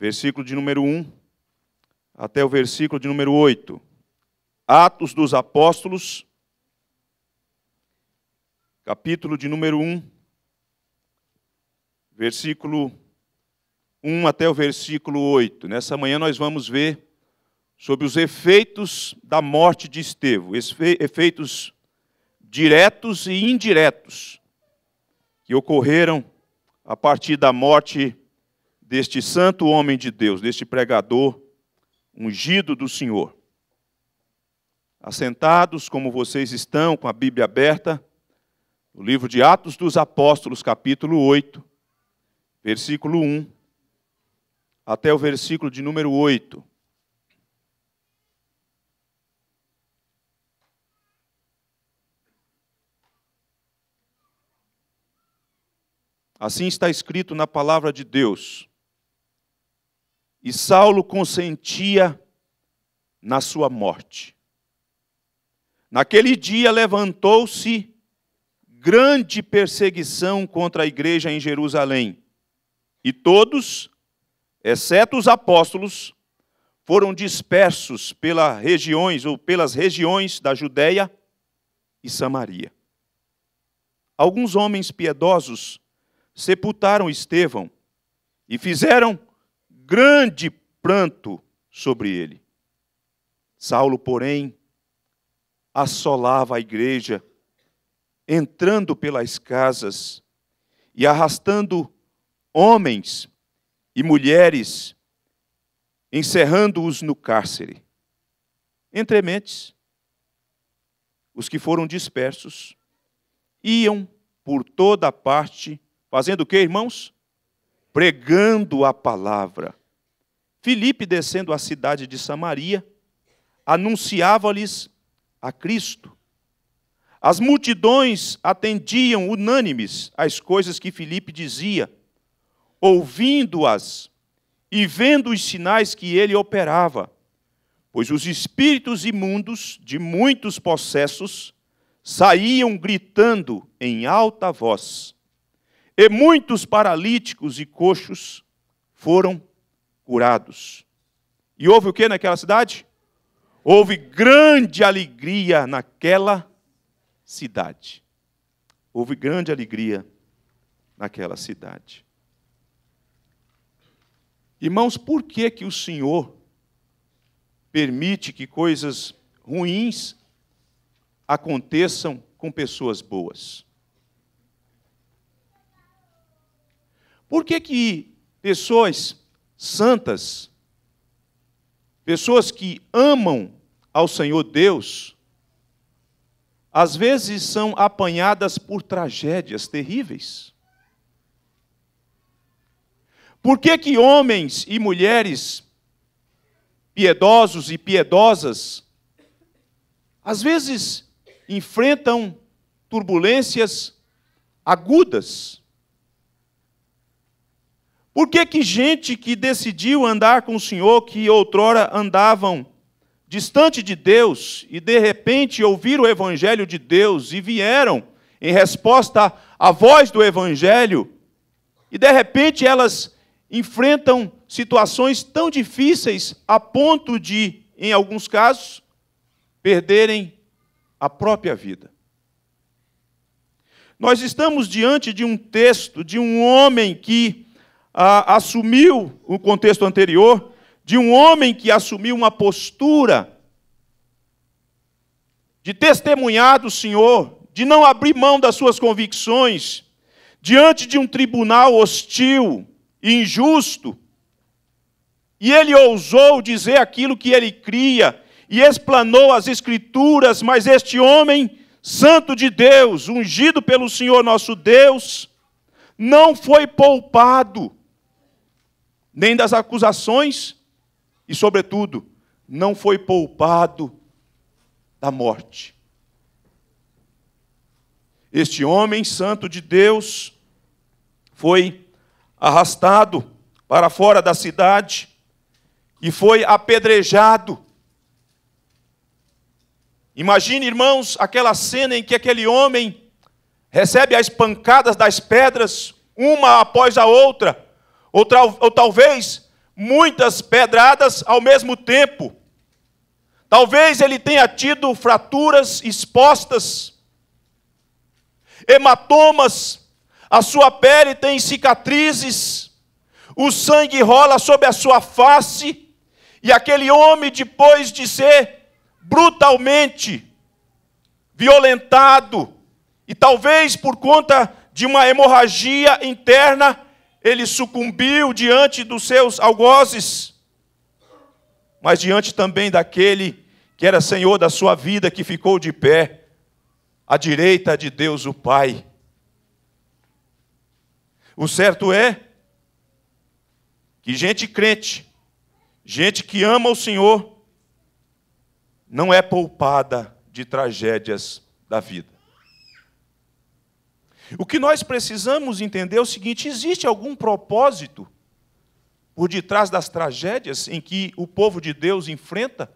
versículo de número 1 até o versículo de número 8. Atos dos Apóstolos, capítulo de número 1, versículo 1 até o versículo 8. Nessa manhã nós vamos ver sobre os efeitos da morte de Estevão, efeitos diretos e indiretos que ocorreram a partir da morte de deste santo homem de Deus, deste pregador ungido do Senhor. Assentados como vocês estão, com a Bíblia aberta, no livro de Atos dos Apóstolos, capítulo 8, versículo 1 até o versículo de número 8. Assim está escrito na palavra de Deus. E Saulo consentia na sua morte. Naquele dia levantou-se grande perseguição contra a igreja em Jerusalém, e todos, exceto os apóstolos, foram dispersos pelas regiões ou pelas regiões da Judéia e Samaria. Alguns homens piedosos sepultaram Estevão e fizeram grande pranto sobre ele. Saulo, porém, assolava a igreja, entrando pelas casas e arrastando homens e mulheres, encerrando-os no cárcere. Entrementes, os que foram dispersos iam por toda parte, fazendo o que, irmãos? Pregando a palavra. Filipe, descendo à cidade de Samaria, anunciava-lhes a Cristo. As multidões atendiam unânimes às coisas que Filipe dizia, ouvindo-as e vendo os sinais que ele operava, pois os espíritos imundos de muitos possessos saíam gritando em alta voz, e muitos paralíticos e coxos foram curados. E houve o que naquela cidade? Houve grande alegria naquela cidade. Houve grande alegria naquela cidade. Irmãos, por que que o Senhor permite que coisas ruins aconteçam com pessoas boas? Por que que pessoas santas, pessoas que amam ao Senhor Deus, às vezes são apanhadas por tragédias terríveis. Por que, que homens e mulheres piedosos e piedosas às vezes enfrentam turbulências agudas? Por que, que gente que decidiu andar com o Senhor, que outrora andavam distante de Deus e de repente ouviram o Evangelho de Deus e vieram em resposta à voz do Evangelho, e de repente elas enfrentam situações tão difíceis a ponto de, em alguns casos, perderem a própria vida. Nós estamos diante de um texto de um homem que ah, assumiu o contexto anterior de um homem que assumiu uma postura de testemunhar do Senhor, de não abrir mão das suas convicções diante de um tribunal hostil e injusto. E ele ousou dizer aquilo que ele cria e explanou as escrituras, mas este homem santo de Deus, ungido pelo Senhor nosso Deus, não foi poupado nem das acusações, e, sobretudo, não foi poupado da morte. Este homem santo de Deus foi arrastado para fora da cidade e foi apedrejado. Imagine, irmãos, aquela cena em que aquele homem recebe as pancadas das pedras, uma após a outra ou, ou talvez muitas pedradas ao mesmo tempo. Talvez ele tenha tido fraturas expostas, hematomas, a sua pele tem cicatrizes, o sangue rola sobre a sua face, e aquele homem, depois de ser brutalmente violentado, e talvez por conta de uma hemorragia interna, ele sucumbiu diante dos seus algozes, mas diante também daquele que era senhor da sua vida, que ficou de pé à direita de Deus o Pai. O certo é que gente crente, gente que ama o Senhor, não é poupada de tragédias da vida. O que nós precisamos entender é o seguinte: existe algum propósito por detrás das tragédias em que o povo de Deus enfrenta,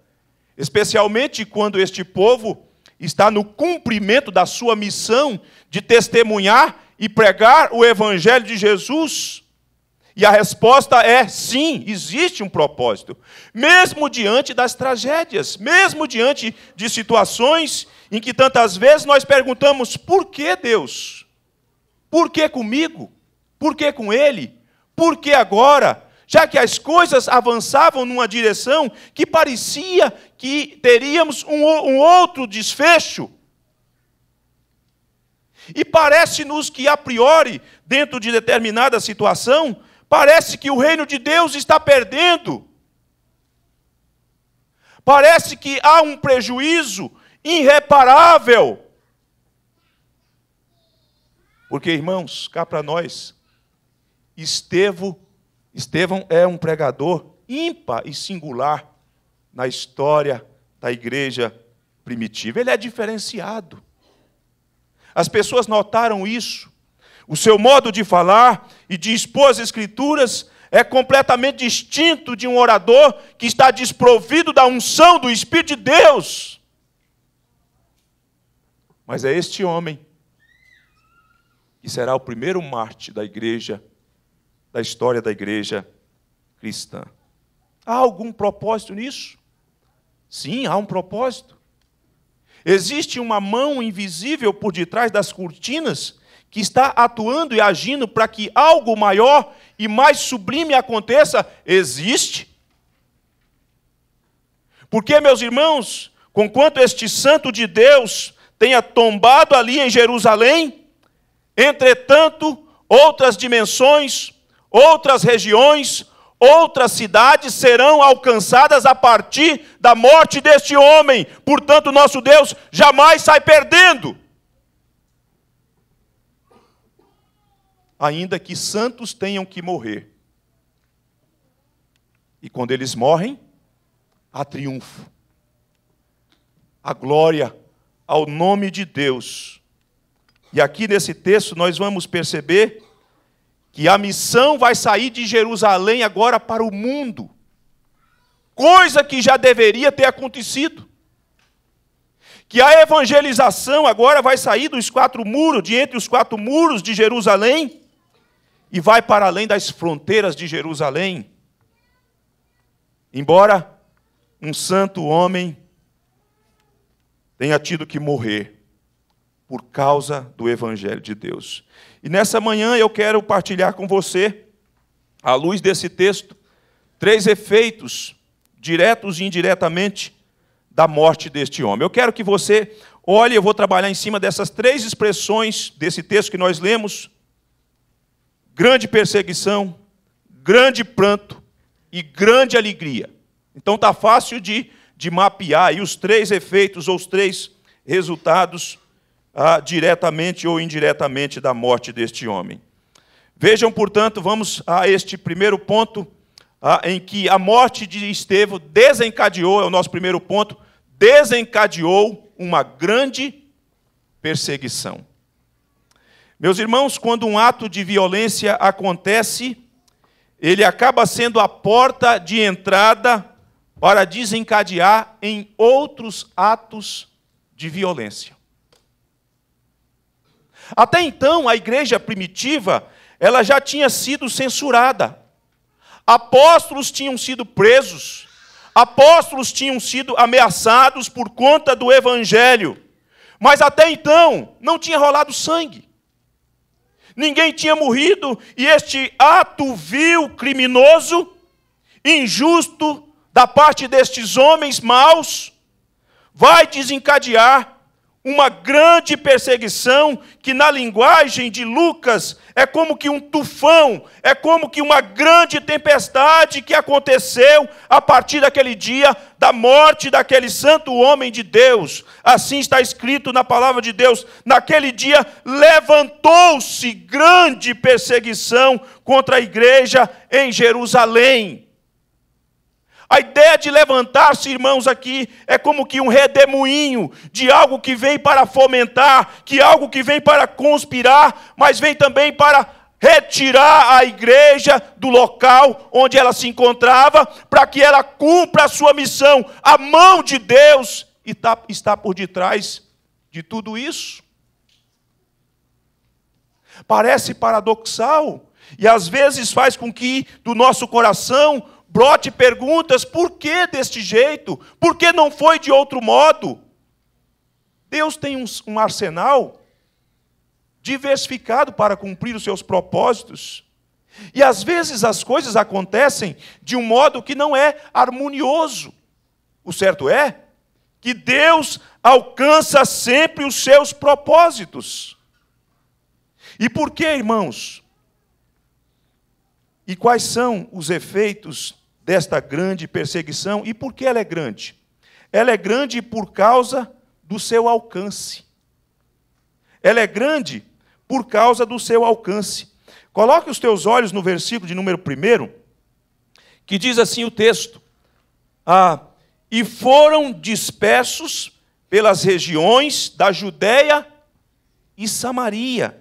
especialmente quando este povo está no cumprimento da sua missão de testemunhar e pregar o evangelho de Jesus? E a resposta é sim, existe um propósito. Mesmo diante das tragédias, mesmo diante de situações em que tantas vezes nós perguntamos: por que Deus? Por que comigo? Por que com ele? Por que agora? Já que as coisas avançavam numa direção que parecia que teríamos um, um outro desfecho. E parece-nos que, a priori, dentro de determinada situação, parece que o reino de Deus está perdendo. Parece que há um prejuízo irreparável porque, irmãos, cá para nós, Estevão, Estevão é um pregador ímpar e singular na história da igreja primitiva. Ele é diferenciado. As pessoas notaram isso. O seu modo de falar e de expor as escrituras é completamente distinto de um orador que está desprovido da unção do Espírito de Deus. Mas é este homem e será o primeiro mártir da igreja, da história da igreja cristã. Há algum propósito nisso? Sim, há um propósito. Existe uma mão invisível por detrás das cortinas que está atuando e agindo para que algo maior e mais sublime aconteça? Existe. Porque, meus irmãos, conquanto este santo de Deus tenha tombado ali em Jerusalém, Entretanto, outras dimensões, outras regiões, outras cidades serão alcançadas a partir da morte deste homem. Portanto, nosso Deus jamais sai perdendo. Ainda que santos tenham que morrer. E quando eles morrem, há triunfo. A glória ao nome de Deus e aqui nesse texto nós vamos perceber que a missão vai sair de Jerusalém agora para o mundo, coisa que já deveria ter acontecido. Que a evangelização agora vai sair dos quatro muros, de entre os quatro muros de Jerusalém, e vai para além das fronteiras de Jerusalém. Embora um santo homem tenha tido que morrer, por causa do Evangelho de Deus. E nessa manhã eu quero partilhar com você, à luz desse texto, três efeitos, diretos e indiretamente, da morte deste homem. Eu quero que você olhe, eu vou trabalhar em cima dessas três expressões desse texto que nós lemos: grande perseguição, grande pranto e grande alegria. Então está fácil de, de mapear aí os três efeitos ou os três resultados ah, diretamente ou indiretamente da morte deste homem. Vejam, portanto, vamos a este primeiro ponto, ah, em que a morte de Estevão desencadeou é o nosso primeiro ponto desencadeou uma grande perseguição. Meus irmãos, quando um ato de violência acontece, ele acaba sendo a porta de entrada para desencadear em outros atos de violência. Até então, a igreja primitiva, ela já tinha sido censurada. Apóstolos tinham sido presos, apóstolos tinham sido ameaçados por conta do evangelho. Mas até então não tinha rolado sangue. Ninguém tinha morrido e este ato vil, criminoso, injusto da parte destes homens maus vai desencadear uma grande perseguição que, na linguagem de Lucas, é como que um tufão, é como que uma grande tempestade que aconteceu a partir daquele dia da morte daquele santo homem de Deus. Assim está escrito na palavra de Deus: naquele dia levantou-se grande perseguição contra a igreja em Jerusalém. A ideia de levantar-se, irmãos, aqui é como que um redemoinho de algo que vem para fomentar, que algo que vem para conspirar, mas vem também para retirar a igreja do local onde ela se encontrava, para que ela cumpra a sua missão. A mão de Deus está por detrás de tudo isso. Parece paradoxal e às vezes faz com que do nosso coração brote perguntas: por que deste jeito? Por que não foi de outro modo? Deus tem um, um arsenal diversificado para cumprir os seus propósitos. E às vezes as coisas acontecem de um modo que não é harmonioso. O certo é que Deus alcança sempre os seus propósitos. E por que, irmãos? E quais são os efeitos desta grande perseguição. E por que ela é grande? Ela é grande por causa do seu alcance. Ela é grande por causa do seu alcance. Coloque os teus olhos no versículo de número 1, que diz assim o texto: ah, E foram dispersos pelas regiões da Judéia e Samaria.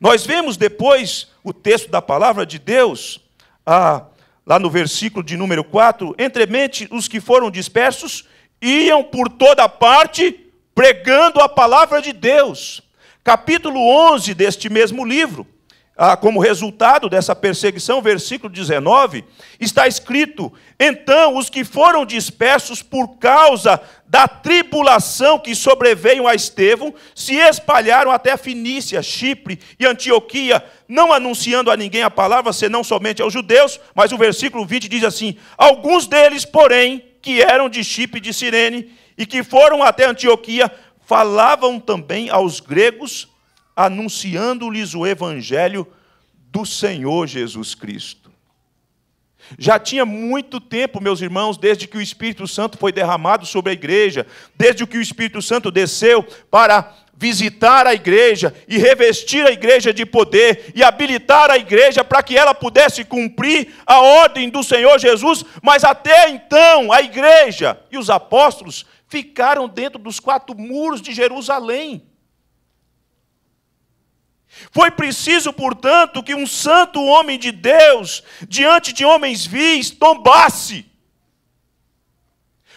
Nós vemos depois o texto da palavra de Deus, ah, lá no versículo de número 4, entremente os que foram dispersos iam por toda parte pregando a palavra de Deus. Capítulo 11 deste mesmo livro, ah, como resultado dessa perseguição, versículo 19, está escrito: Então os que foram dispersos por causa da tribulação que sobreveio a Estevão se espalharam até a Finícia, Chipre e Antioquia, não anunciando a ninguém a palavra, senão somente aos judeus. Mas o versículo 20 diz assim: Alguns deles, porém, que eram de Chipre e de Cirene e que foram até Antioquia, falavam também aos gregos anunciando-lhes o evangelho do Senhor Jesus Cristo. Já tinha muito tempo, meus irmãos, desde que o Espírito Santo foi derramado sobre a igreja, desde que o Espírito Santo desceu para visitar a igreja e revestir a igreja de poder e habilitar a igreja para que ela pudesse cumprir a ordem do Senhor Jesus, mas até então a igreja e os apóstolos ficaram dentro dos quatro muros de Jerusalém. Foi preciso, portanto, que um santo homem de Deus, diante de homens vis, tombasse,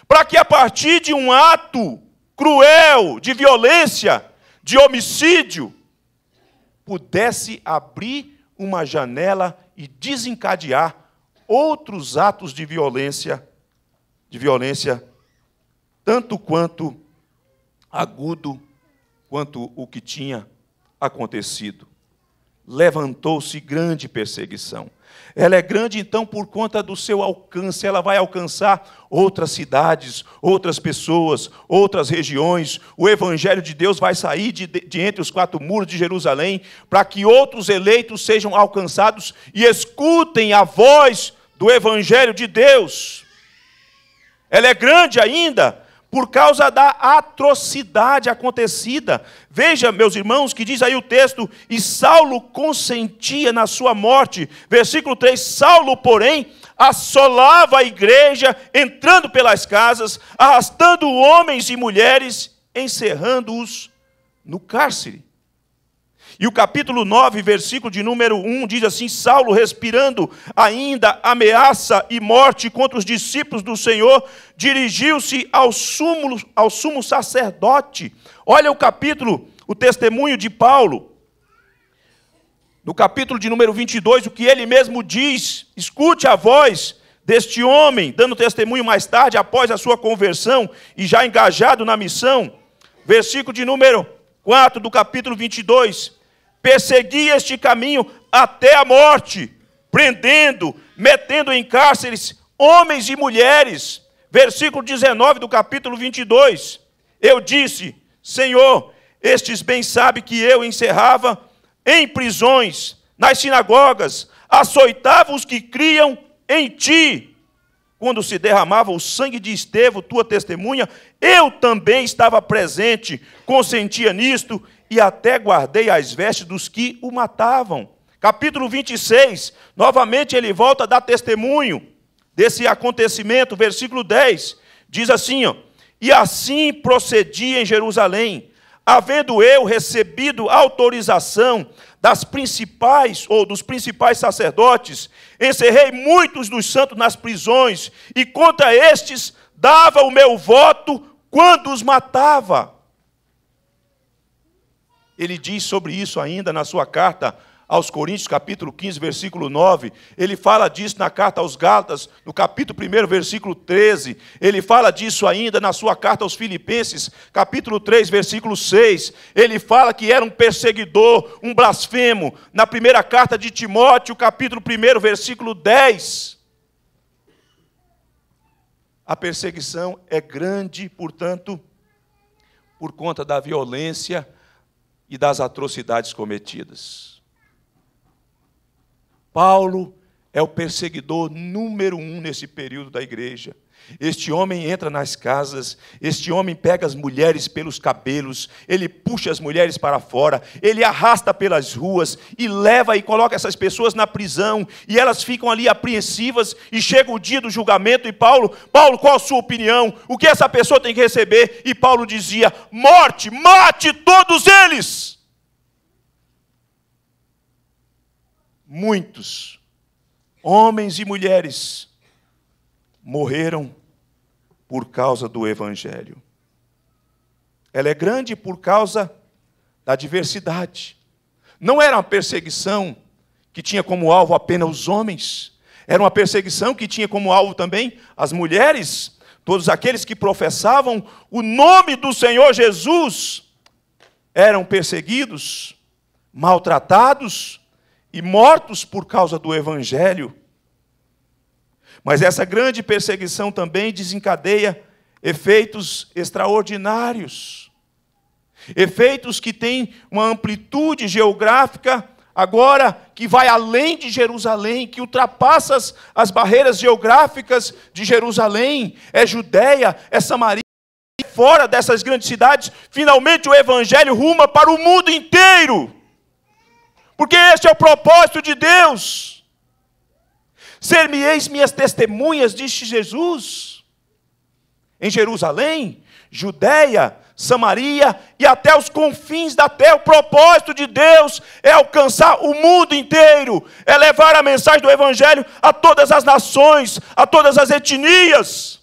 para que a partir de um ato cruel de violência, de homicídio, pudesse abrir uma janela e desencadear outros atos de violência, de violência tanto quanto agudo quanto o que tinha acontecido. Levantou-se grande perseguição. Ela é grande, então, por conta do seu alcance. Ela vai alcançar outras cidades, outras pessoas, outras regiões. O Evangelho de Deus vai sair de, de, entre os quatro muros de Jerusalém, para que outros eleitos sejam alcançados e escutem a voz do Evangelho de Deus. Ela é grande ainda, por causa da atrocidade acontecida. Veja, meus irmãos, que diz aí o texto: e Saulo consentia na sua morte. Versículo 3: Saulo, porém, assolava a igreja, entrando pelas casas, arrastando homens e mulheres, encerrando-os no cárcere. E o capítulo 9, versículo de número 1 diz assim: Saulo, respirando ainda ameaça e morte contra os discípulos do Senhor, dirigiu-se ao sumo, ao sumo sacerdote. Olha o capítulo, o testemunho de Paulo. No capítulo de número 22, o que ele mesmo diz, escute a voz deste homem, dando testemunho mais tarde, após a sua conversão e já engajado na missão. Versículo de número 4 do capítulo 22 perseguia este caminho até a morte, prendendo, metendo em cárceres homens e mulheres. Versículo 19 do capítulo 22. Eu disse: Senhor, estes bem sabem que eu encerrava em prisões, nas sinagogas, açoitava os que criam em ti quando se derramava o sangue de Estevão, tua testemunha, eu também estava presente, consentia nisto e até guardei as vestes dos que o matavam. Capítulo 26, novamente ele volta a dar testemunho desse acontecimento, versículo 10, diz assim: ó, E assim procedi em Jerusalém, havendo eu recebido autorização das principais ou dos principais sacerdotes, encerrei muitos dos santos nas prisões, e contra estes dava o meu voto quando os matava. Ele diz sobre isso ainda na sua carta aos Coríntios, capítulo 15, versículo 9. Ele fala disso na carta aos Gálatas, no capítulo 1, versículo 13. Ele fala disso ainda na sua carta aos Filipenses, capítulo 3, versículo 6. Ele fala que era um perseguidor, um blasfemo, na primeira carta de Timóteo, capítulo 1, versículo 10. A perseguição é grande, portanto, por conta da violência e das atrocidades cometidas. Paulo é o perseguidor número um nesse período da igreja. Este homem entra nas casas, este homem pega as mulheres pelos cabelos, ele puxa as mulheres para fora, ele arrasta pelas ruas e leva e coloca essas pessoas na prisão, e elas ficam ali apreensivas e chega o dia do julgamento e Paulo, Paulo, qual a sua opinião? O que essa pessoa tem que receber? E Paulo dizia: "Morte, mate todos eles!" Muitos homens e mulheres morreram por causa do Evangelho. Ela é grande por causa da diversidade. Não era uma perseguição que tinha como alvo apenas os homens, era uma perseguição que tinha como alvo também as mulheres, todos aqueles que professavam o nome do Senhor Jesus eram perseguidos, maltratados e mortos por causa do Evangelho mas essa grande perseguição também desencadeia efeitos extraordinários. Efeitos que têm uma amplitude geográfica agora que vai além de Jerusalém, que ultrapassa as, as barreiras geográficas de Jerusalém, é Judéia, é Samaria, e fora dessas grandes cidades, finalmente o evangelho ruma para o mundo inteiro. Porque este é o propósito de Deus. Ser-me-eis minhas testemunhas, disse Jesus, em Jerusalém, Judeia, Samaria e até os confins da terra. O propósito de Deus é alcançar o mundo inteiro, é levar a mensagem do Evangelho a todas as nações, a todas as etnias.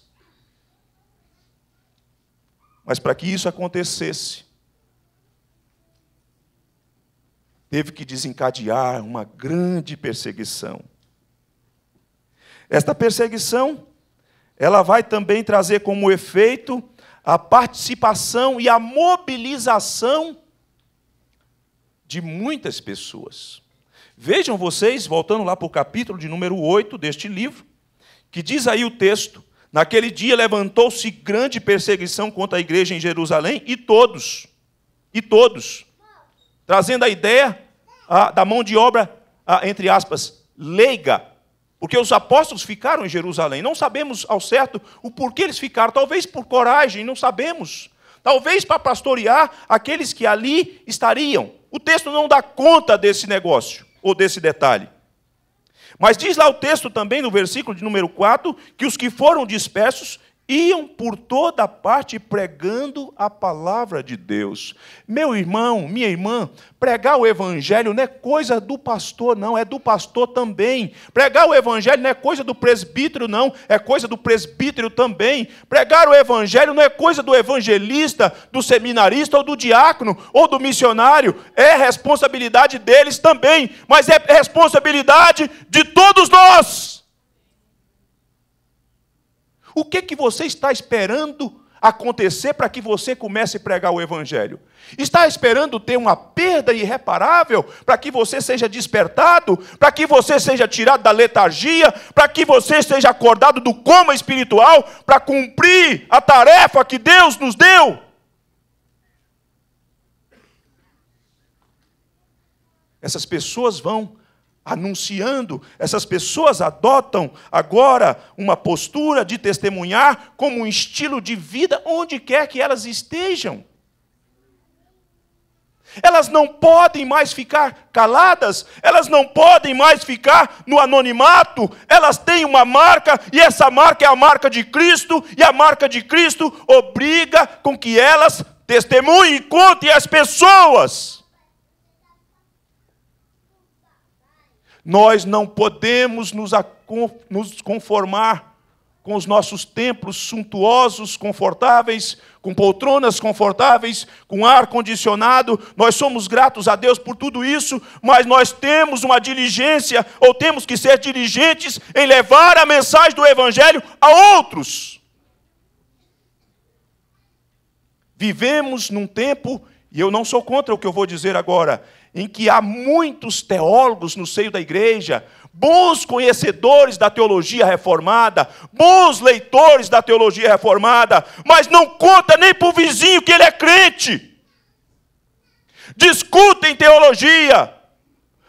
Mas para que isso acontecesse, teve que desencadear uma grande perseguição. Esta perseguição, ela vai também trazer como efeito a participação e a mobilização de muitas pessoas. Vejam vocês, voltando lá para o capítulo de número 8 deste livro, que diz aí o texto: Naquele dia levantou-se grande perseguição contra a igreja em Jerusalém, e todos, e todos, trazendo a ideia a, da mão de obra, a, entre aspas, leiga porque os apóstolos ficaram em Jerusalém. Não sabemos ao certo o porquê eles ficaram. Talvez por coragem, não sabemos. Talvez para pastorear aqueles que ali estariam. O texto não dá conta desse negócio ou desse detalhe. Mas diz lá o texto também, no versículo de número 4, que os que foram dispersos iam por toda parte pregando a palavra de Deus. Meu irmão, minha irmã, pregar o evangelho não é coisa do pastor, não, é do pastor também. Pregar o evangelho não é coisa do presbítero, não, é coisa do presbítero também. Pregar o evangelho não é coisa do evangelista, do seminarista ou do diácono ou do missionário, é responsabilidade deles também, mas é responsabilidade de todos nós. O que, que você está esperando acontecer para que você comece a pregar o Evangelho? Está esperando ter uma perda irreparável para que você seja despertado, para que você seja tirado da letargia, para que você seja acordado do coma espiritual para cumprir a tarefa que Deus nos deu? Essas pessoas vão anunciando, essas pessoas adotam agora uma postura de testemunhar como um estilo de vida onde quer que elas estejam. Elas não podem mais ficar caladas, elas não podem mais ficar no anonimato, elas têm uma marca e essa marca é a marca de Cristo, e a marca de Cristo obriga com que elas testemunhem e contem às pessoas. Nós não podemos nos conformar com os nossos templos suntuosos, confortáveis, com poltronas confortáveis, com ar condicionado. Nós somos gratos a Deus por tudo isso, mas nós temos uma diligência, ou temos que ser diligentes em levar a mensagem do Evangelho a outros. Vivemos num tempo, e eu não sou contra o que eu vou dizer agora, em que há muitos teólogos no seio da igreja, bons conhecedores da teologia reformada, bons leitores da teologia reformada, mas não conta nem para o vizinho que ele é crente. Discutem teologia,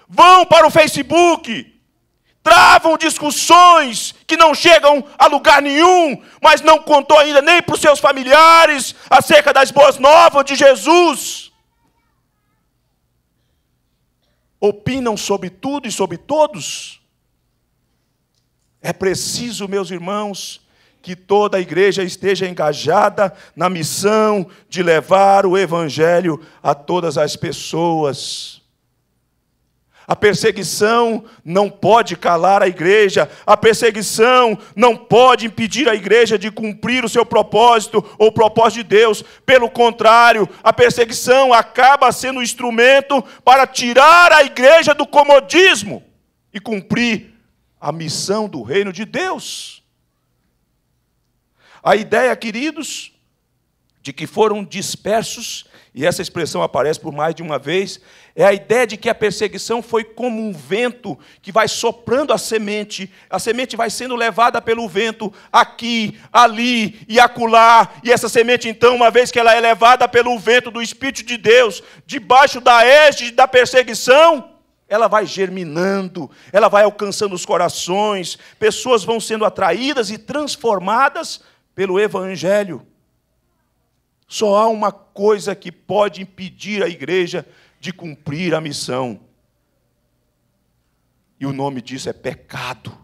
vão para o Facebook, travam discussões que não chegam a lugar nenhum, mas não contou ainda nem para os seus familiares acerca das boas novas de Jesus. opinam sobre tudo e sobre todos? É preciso, meus irmãos, que toda a igreja esteja engajada na missão de levar o evangelho a todas as pessoas. A perseguição não pode calar a igreja, a perseguição não pode impedir a igreja de cumprir o seu propósito ou o propósito de Deus. Pelo contrário, a perseguição acaba sendo um instrumento para tirar a igreja do comodismo e cumprir a missão do reino de Deus. A ideia, queridos, de que foram dispersos e essa expressão aparece por mais de uma vez, é a ideia de que a perseguição foi como um vento que vai soprando a semente, a semente vai sendo levada pelo vento aqui, ali e acolá, e essa semente, então, uma vez que ela é levada pelo vento do Espírito de Deus, debaixo da égide da perseguição, ela vai germinando, ela vai alcançando os corações, pessoas vão sendo atraídas e transformadas pelo Evangelho. Só há uma coisa que pode impedir a igreja de cumprir a missão. E o nome disso é pecado.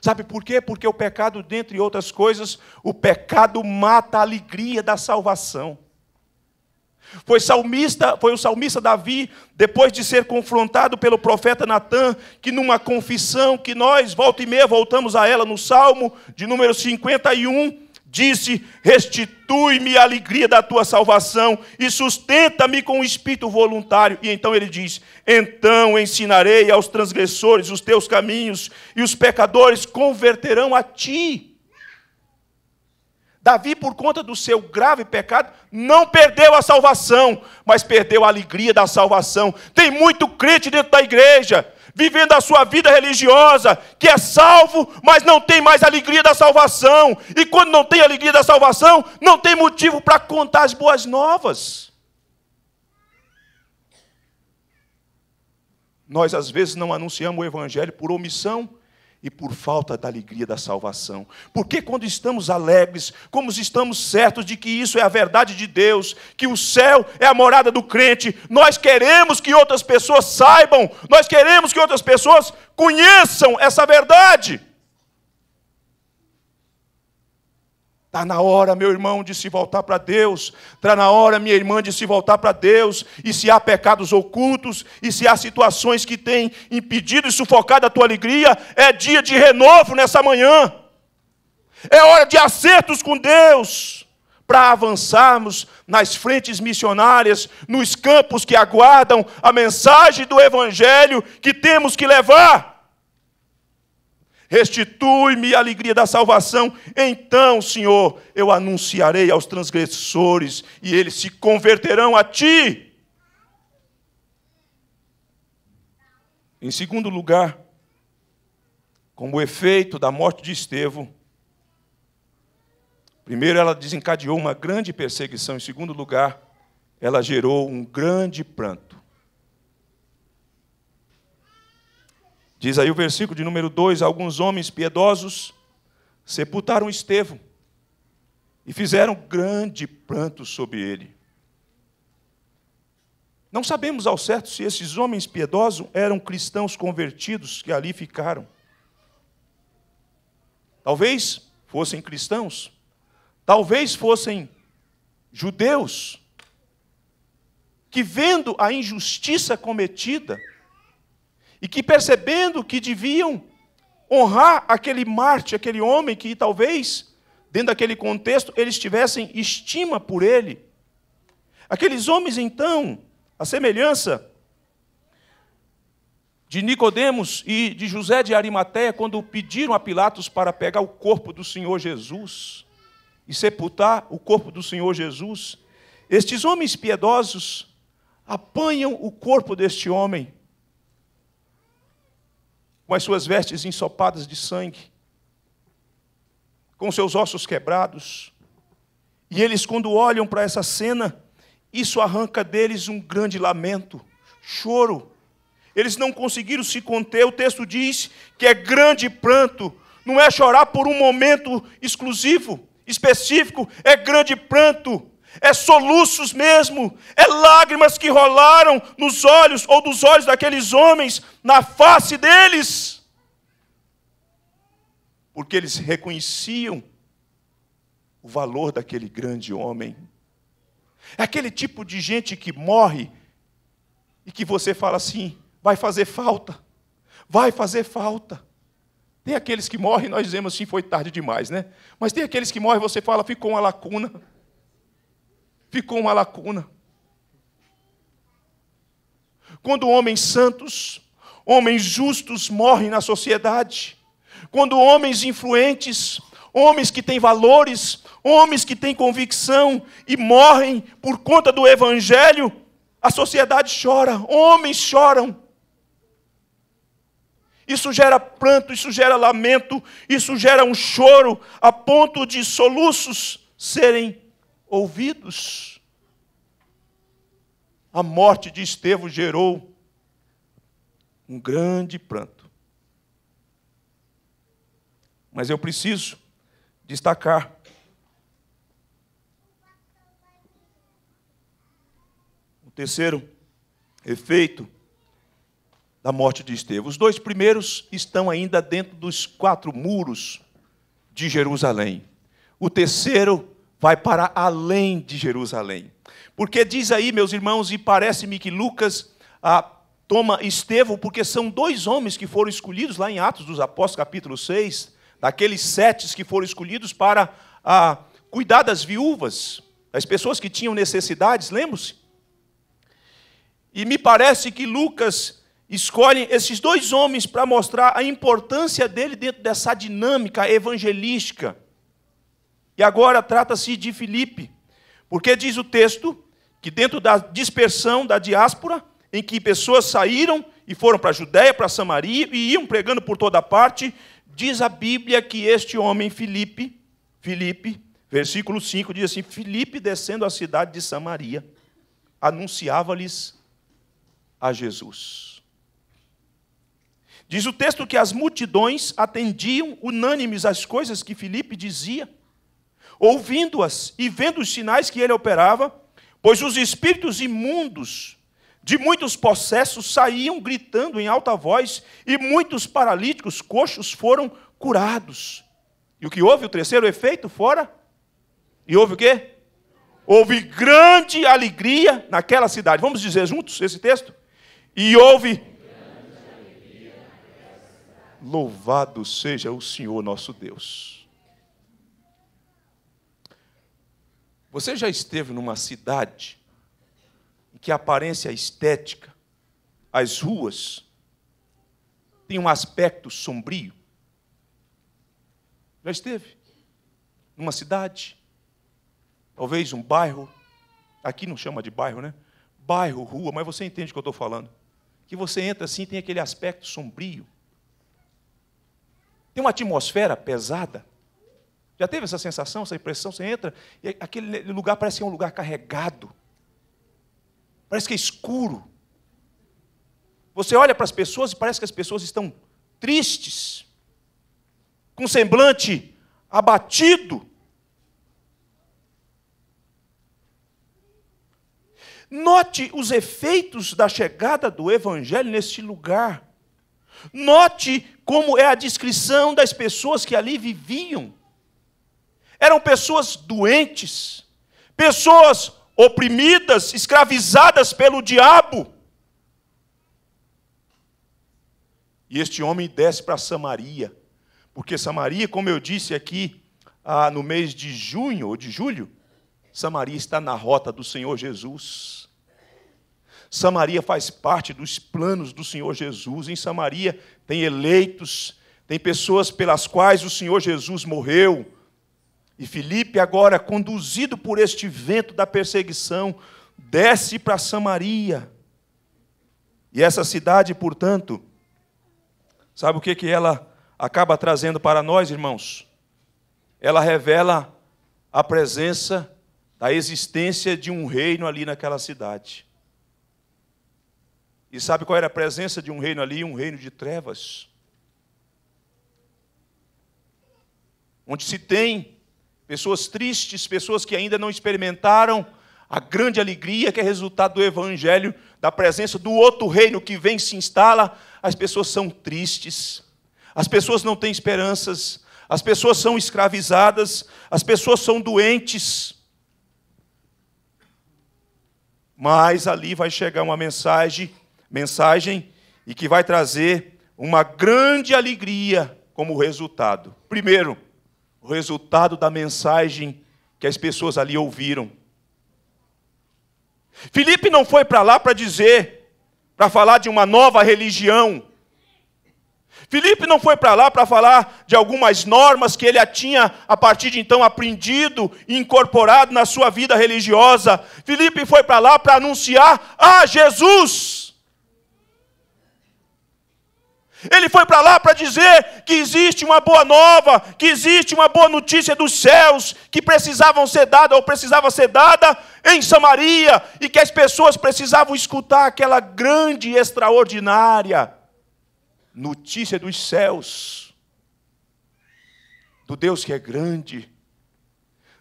Sabe por quê? Porque o pecado, dentre outras coisas, o pecado mata a alegria da salvação. Foi salmista, foi o salmista Davi, depois de ser confrontado pelo profeta Natan, que numa confissão que nós volta e meia voltamos a ela no Salmo de número 51, disse: Restitui-me a alegria da tua salvação e sustenta-me com o um espírito voluntário. E então ele diz: Então ensinarei aos transgressores os teus caminhos, e os pecadores converterão a ti. Davi, por conta do seu grave pecado, não perdeu a salvação, mas perdeu a alegria da salvação. Tem muito crente dentro da igreja vivendo a sua vida religiosa, que é salvo, mas não tem mais alegria da salvação. E quando não tem alegria da salvação, não tem motivo para contar as boas novas. Nós às vezes não anunciamos o evangelho por omissão e por falta da alegria da salvação. Porque quando estamos alegres, como estamos certos de que isso é a verdade de Deus, que o céu é a morada do crente, nós queremos que outras pessoas saibam, nós queremos que outras pessoas conheçam essa verdade. Está na hora, meu irmão, de se voltar para Deus. Está na hora, minha irmã, de se voltar para Deus. E se há pecados ocultos, e se há situações que têm impedido e sufocado a tua alegria, é dia de renovo nessa manhã. É hora de acertos com Deus, para avançarmos nas frentes missionárias, nos campos que aguardam a mensagem do Evangelho que temos que levar. Restitui-me a alegria da salvação. Então, Senhor, eu anunciarei aos transgressores e eles se converterão a ti. Em segundo lugar, como efeito da morte de Estevão, primeiro ela desencadeou uma grande perseguição, em segundo lugar, ela gerou um grande pranto. Diz aí o versículo de número 2: Alguns homens piedosos sepultaram Estevão e fizeram grande pranto sobre ele. Não sabemos ao certo se esses homens piedosos eram cristãos convertidos que ali ficaram. Talvez fossem cristãos, talvez fossem judeus, que vendo a injustiça cometida, e que percebendo que deviam honrar aquele Marte, aquele homem que talvez, dentro daquele contexto, eles tivessem estima por ele. Aqueles homens, então, a semelhança de Nicodemos e de José de Arimateia, quando pediram a Pilatos para pegar o corpo do Senhor Jesus e sepultar o corpo do Senhor Jesus, estes homens piedosos apanham o corpo deste homem com as suas vestes ensopadas de sangue, com seus ossos quebrados. E eles, quando olham para essa cena, isso arranca deles um grande lamento, choro. Eles não conseguiram se conter. O texto diz que é grande pranto, não é chorar por um momento exclusivo, específico, é grande pranto é soluços mesmo, é lágrimas que rolaram nos olhos ou dos olhos daqueles homens, na face deles, porque eles reconheciam o valor daquele grande homem. É aquele tipo de gente que morre e que você fala assim: vai fazer falta, vai fazer falta. Tem aqueles que morrem, nós dizemos assim, foi tarde demais, né? Mas tem aqueles que morrem, você fala, ficou uma lacuna ficou uma lacuna. Quando homens santos, homens justos morrem na sociedade, quando homens influentes, homens que têm valores, homens que têm convicção e morrem por conta do evangelho, a sociedade chora, homens choram. Isso gera pranto, isso gera lamento, isso gera um choro a ponto de soluços serem ouvidos. A morte de Estevão gerou um grande pranto. Mas eu preciso destacar o terceiro efeito da morte de Estevão. Os dois primeiros estão ainda dentro dos quatro muros de Jerusalém. O terceiro vai para além de Jerusalém. Porque diz aí, meus irmãos, e parece-me que Lucas ah, toma Estevão, porque são dois homens que foram escolhidos lá em Atos dos Apóstolos, capítulo 6, daqueles sete que foram escolhidos para ah, cuidar das viúvas, das pessoas que tinham necessidades, lembram-se? E me parece que Lucas escolhe esses dois homens para mostrar a importância dele dentro dessa dinâmica evangelística e agora trata-se de Filipe, porque diz o texto que dentro da dispersão da diáspora, em que pessoas saíram e foram para a Judéia, para Samaria e iam pregando por toda parte, diz a Bíblia que este homem Filipe, Filipe, versículo 5 diz assim: Filipe descendo à cidade de Samaria, anunciava-lhes a Jesus. Diz o texto que as multidões atendiam unânimes às coisas que Filipe dizia ouvindo-as e vendo os sinais que ele operava, pois os espíritos imundos de muitos possessos saíam gritando em alta voz, e muitos paralíticos, coxos foram curados. E o que houve? O terceiro efeito fora? E houve o quê? Houve grande alegria naquela cidade. Vamos dizer juntos esse texto? E houve. Louvado seja o Senhor nosso Deus. Você já esteve numa cidade em que a aparência é estética, as ruas, tem um aspecto sombrio? Já esteve? Numa cidade? Talvez um bairro? Aqui não chama de bairro, né? Bairro, rua, mas você entende o que eu estou falando. Que você entra assim tem aquele aspecto sombrio. Tem uma atmosfera pesada. Já teve essa sensação, essa impressão? Você entra e aquele lugar parece que é um lugar carregado. Parece que é escuro. Você olha para as pessoas e parece que as pessoas estão tristes, com semblante abatido. Note os efeitos da chegada do Evangelho neste lugar. Note como é a descrição das pessoas que ali viviam. Eram pessoas doentes, pessoas oprimidas, escravizadas pelo diabo. E este homem desce para Samaria, porque Samaria, como eu disse aqui, ah, no mês de junho ou de julho, Samaria está na rota do Senhor Jesus. Samaria faz parte dos planos do Senhor Jesus. Em Samaria tem eleitos, tem pessoas pelas quais o Senhor Jesus morreu, e Filipe, agora conduzido por este vento da perseguição, desce para Samaria. E essa cidade, portanto, sabe o que, que ela acaba trazendo para nós, irmãos? Ela revela a presença da existência de um reino ali naquela cidade. E sabe qual era a presença de um reino ali? Um reino de trevas. Onde se tem pessoas tristes, pessoas que ainda não experimentaram a grande alegria que é resultado do Evangelho, da presença do outro reino que vem e se instala, as pessoas são tristes, as pessoas não têm esperanças, as pessoas são escravizadas, as pessoas são doentes. Mas ali vai chegar uma mensagem, mensagem e que vai trazer uma grande alegria como resultado. Primeiro, o resultado da mensagem que as pessoas ali ouviram. Felipe não foi para lá para dizer, para falar de uma nova religião. Felipe não foi para lá para falar de algumas normas que ele tinha a partir de então aprendido e incorporado na sua vida religiosa. Felipe foi para lá para anunciar a Jesus. Ele foi para lá para dizer que existe uma boa nova, que existe uma boa notícia dos céus, que precisavam ser dada ou precisava ser dada em Samaria e que as pessoas precisavam escutar aquela grande e extraordinária notícia dos céus. Do Deus que é grande,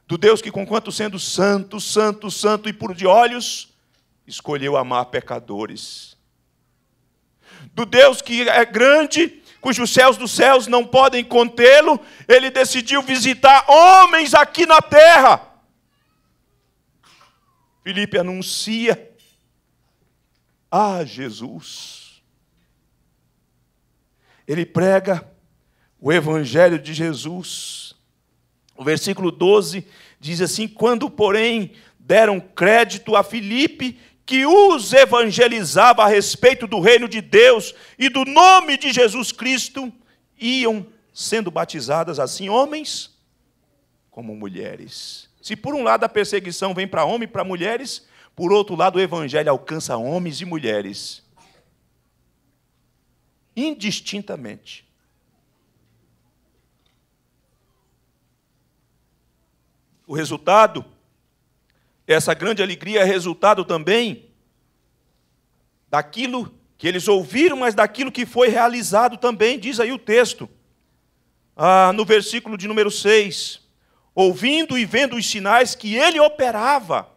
do Deus que, conquanto sendo santo, santo, santo e puro de olhos, escolheu amar pecadores do Deus que é grande, cujos céus dos céus não podem contê-lo, ele decidiu visitar homens aqui na terra. Filipe anuncia a Jesus. Ele prega o evangelho de Jesus. O versículo 12 diz assim: Quando, porém, deram crédito a Filipe que os evangelizava a respeito do reino de Deus e do nome de Jesus Cristo, iam sendo batizadas assim homens como mulheres. Se por um lado a perseguição vem para homens e para mulheres, por outro lado o evangelho alcança homens e mulheres indistintamente. O resultado essa grande alegria é resultado também daquilo que eles ouviram, mas daquilo que foi realizado também, diz aí o texto, ah, no versículo de número 6. Ouvindo e vendo os sinais que ele operava.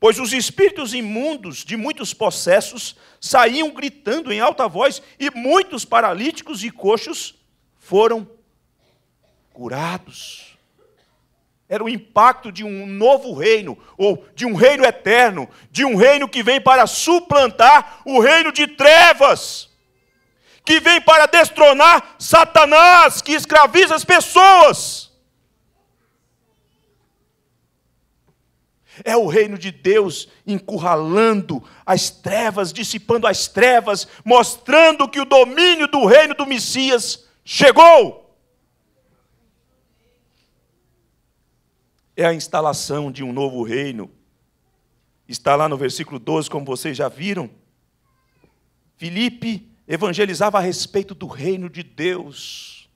Pois os espíritos imundos de muitos possessos saíam gritando em alta voz, e muitos paralíticos e coxos foram curados. Era o impacto de um novo reino, ou de um reino eterno, de um reino que vem para suplantar o reino de trevas, que vem para destronar Satanás, que escraviza as pessoas. É o reino de Deus encurralando as trevas, dissipando as trevas, mostrando que o domínio do reino do Messias chegou. é a instalação de um novo reino. Está lá no versículo 12, como vocês já viram. Filipe evangelizava a respeito do reino de Deus.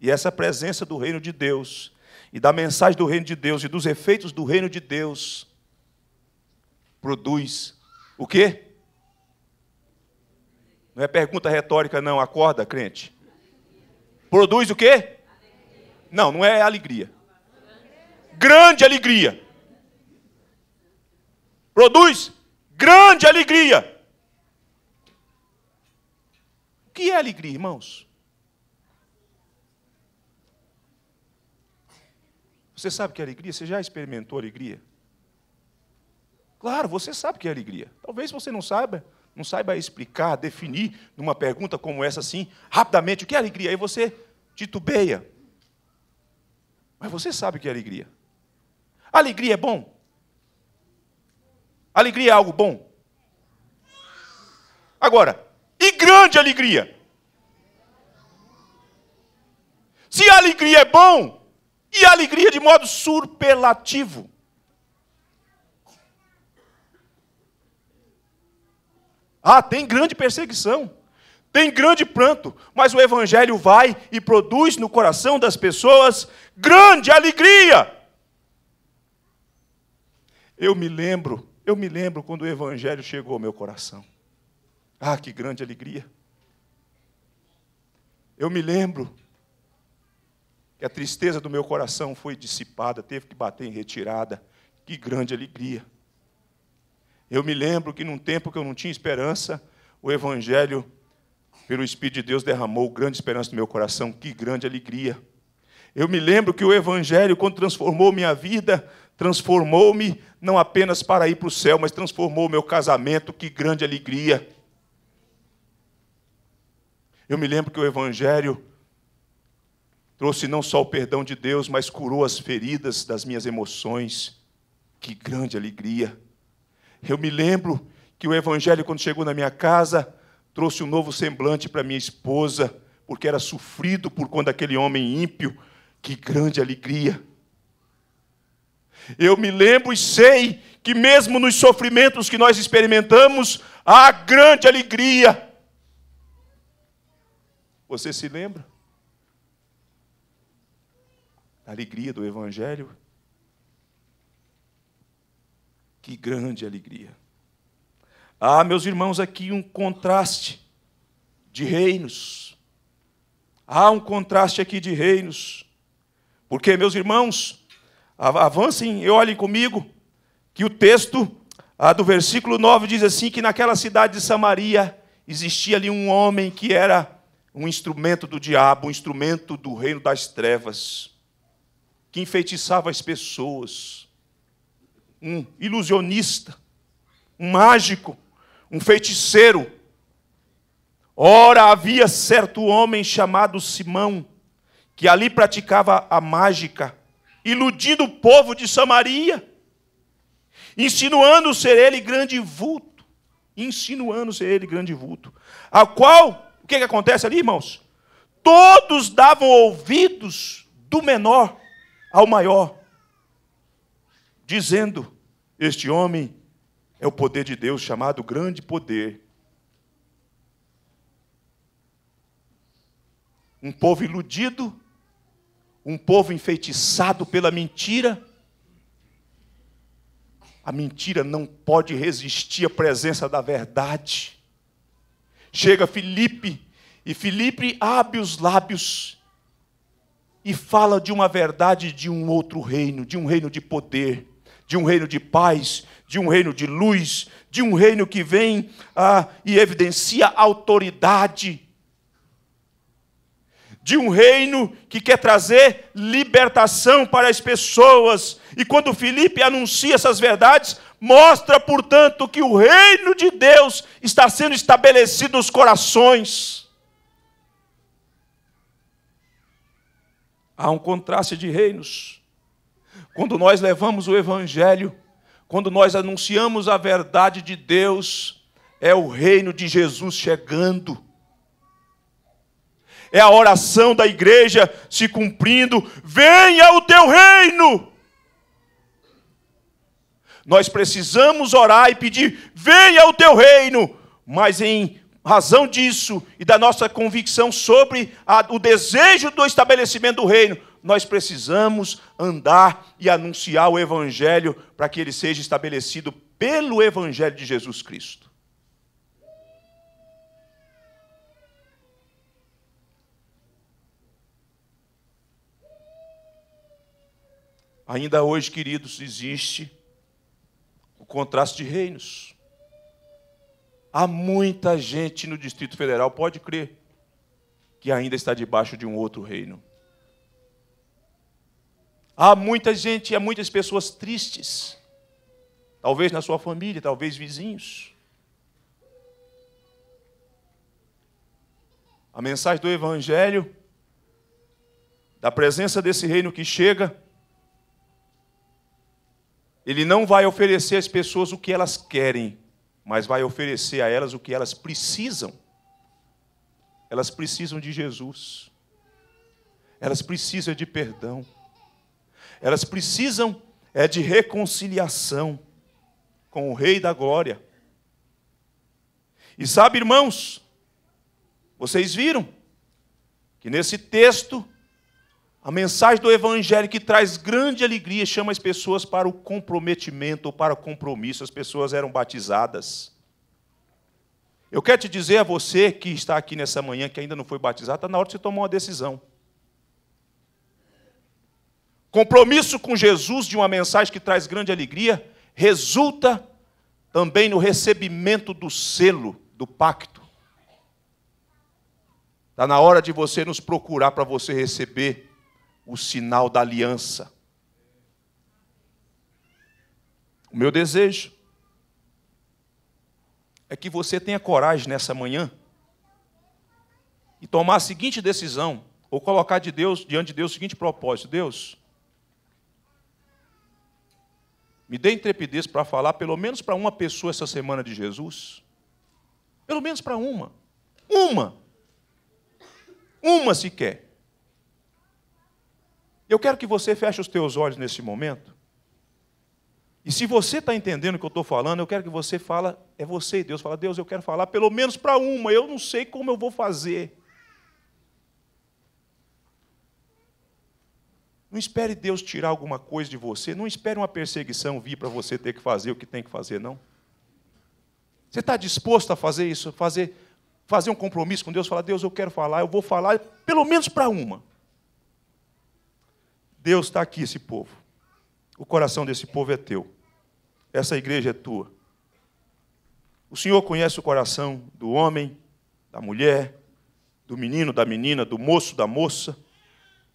E essa presença do reino de Deus, e da mensagem do reino de Deus, e dos efeitos do reino de Deus, produz o quê? Não é pergunta retórica, não. Acorda, crente. Produz o quê? Não, não é alegria grande alegria. Produz grande alegria. O que é alegria, irmãos? Você sabe que é alegria? Você já experimentou alegria? Claro, você sabe que é alegria. Talvez você não saiba, não saiba explicar, definir numa pergunta como essa assim, rapidamente, o que é alegria? Aí você titubeia. Mas você sabe que é alegria. Alegria é bom? Alegria é algo bom? Agora, e grande alegria? Se a alegria é bom, e a alegria de modo superlativo? Ah, tem grande perseguição, tem grande pranto, mas o Evangelho vai e produz no coração das pessoas grande alegria. Eu me lembro, eu me lembro quando o Evangelho chegou ao meu coração. Ah, que grande alegria! Eu me lembro que a tristeza do meu coração foi dissipada, teve que bater em retirada. Que grande alegria! Eu me lembro que num tempo que eu não tinha esperança, o Evangelho, pelo Espírito de Deus, derramou grande esperança no meu coração. Que grande alegria! Eu me lembro que o Evangelho, quando transformou minha vida, transformou-me não apenas para ir para o céu, mas transformou o meu casamento, que grande alegria. Eu me lembro que o Evangelho trouxe não só o perdão de Deus, mas curou as feridas das minhas emoções, que grande alegria. Eu me lembro que o Evangelho, quando chegou na minha casa, trouxe um novo semblante para minha esposa, porque era sofrido por conta daquele homem ímpio, que grande alegria. Eu me lembro e sei que, mesmo nos sofrimentos que nós experimentamos, há grande alegria. Você se lembra? A alegria do Evangelho? Que grande alegria. ah, meus irmãos, aqui um contraste de reinos. Há um contraste aqui de reinos. Porque, meus irmãos, Avancem e olhem comigo, que o texto do versículo 9 diz assim: que naquela cidade de Samaria existia ali um homem que era um instrumento do diabo, um instrumento do reino das trevas, que enfeitiçava as pessoas, um ilusionista, um mágico, um feiticeiro. Ora, havia certo homem chamado Simão, que ali praticava a mágica iludindo o povo de Samaria, insinuando ser ele grande vulto, insinuando ser ele grande vulto, a qual, o que, que acontece ali, irmãos? Todos davam ouvidos do menor ao maior, dizendo: Este homem é o poder de Deus, chamado grande poder. Um povo iludido um povo enfeitiçado pela mentira. A mentira não pode resistir à presença da verdade. Chega Filipe, e Filipe abre os lábios e fala de uma verdade de um outro reino, de um reino de poder, de um reino de paz, de um reino de luz, de um reino que vem ah, e evidencia autoridade, de um reino que quer trazer libertação para as pessoas. E quando Felipe anuncia essas verdades, mostra, portanto, que o reino de Deus está sendo estabelecido nos corações. Há um contraste de reinos. Quando nós levamos o evangelho, quando nós anunciamos a verdade de Deus, é o reino de Jesus chegando é a oração da igreja se cumprindo: venha o teu reino. Nós precisamos orar e pedir: venha o teu reino, mas em razão disso e da nossa convicção sobre a, o desejo do estabelecimento do reino, nós precisamos andar e anunciar o evangelho para que ele seja estabelecido pelo evangelho de Jesus Cristo. Ainda hoje, queridos, existe o contraste de reinos. Há muita gente no Distrito Federal, pode crer, que ainda está debaixo de um outro reino. Há muita gente, há muitas pessoas tristes, talvez na sua família, talvez vizinhos. A mensagem do Evangelho, da presença desse reino que chega, ele não vai oferecer às pessoas o que elas querem, mas vai oferecer a elas o que elas precisam. Elas precisam de Jesus. Elas precisam de perdão. Elas precisam é de reconciliação com o Rei da Glória. E sabe, irmãos, vocês viram que nesse texto a mensagem do Evangelho que traz grande alegria chama as pessoas para o comprometimento ou para o compromisso. As pessoas eram batizadas. Eu quero te dizer a você que está aqui nessa manhã, que ainda não foi batizado, está na hora de você tomar uma decisão. Compromisso com Jesus de uma mensagem que traz grande alegria resulta também no recebimento do selo do pacto. Está na hora de você nos procurar para você receber o sinal da aliança. O meu desejo é que você tenha coragem nessa manhã e tomar a seguinte decisão, ou colocar de Deus, diante de Deus o seguinte propósito: Deus, me dê intrepidez para falar pelo menos para uma pessoa essa semana de Jesus. Pelo menos para uma. Uma. Uma sequer. Eu quero que você feche os teus olhos nesse momento. E se você está entendendo o que eu estou falando, eu quero que você fala, é você e Deus, fala, Deus, eu quero falar pelo menos para uma, eu não sei como eu vou fazer. Não espere Deus tirar alguma coisa de você, não espere uma perseguição vir para você ter que fazer o que tem que fazer, não. Você está disposto a fazer isso, fazer, fazer um compromisso com Deus, falar, Deus, eu quero falar, eu vou falar pelo menos para uma. Deus está aqui, esse povo. O coração desse povo é teu. Essa igreja é tua. O Senhor conhece o coração do homem, da mulher, do menino, da menina, do moço, da moça,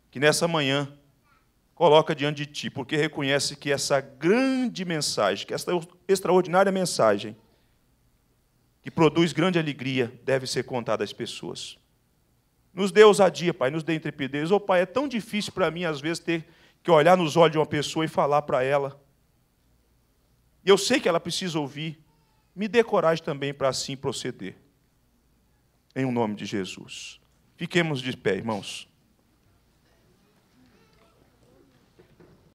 que nessa manhã coloca diante de ti, porque reconhece que essa grande mensagem, que essa extraordinária mensagem, que produz grande alegria, deve ser contada às pessoas. Nos dê ousadia, Pai, nos dê intrepidez. Ô, oh, Pai, é tão difícil para mim, às vezes, ter que olhar nos olhos de uma pessoa e falar para ela. E eu sei que ela precisa ouvir. Me dê coragem também para assim proceder. Em o nome de Jesus. Fiquemos de pé, irmãos.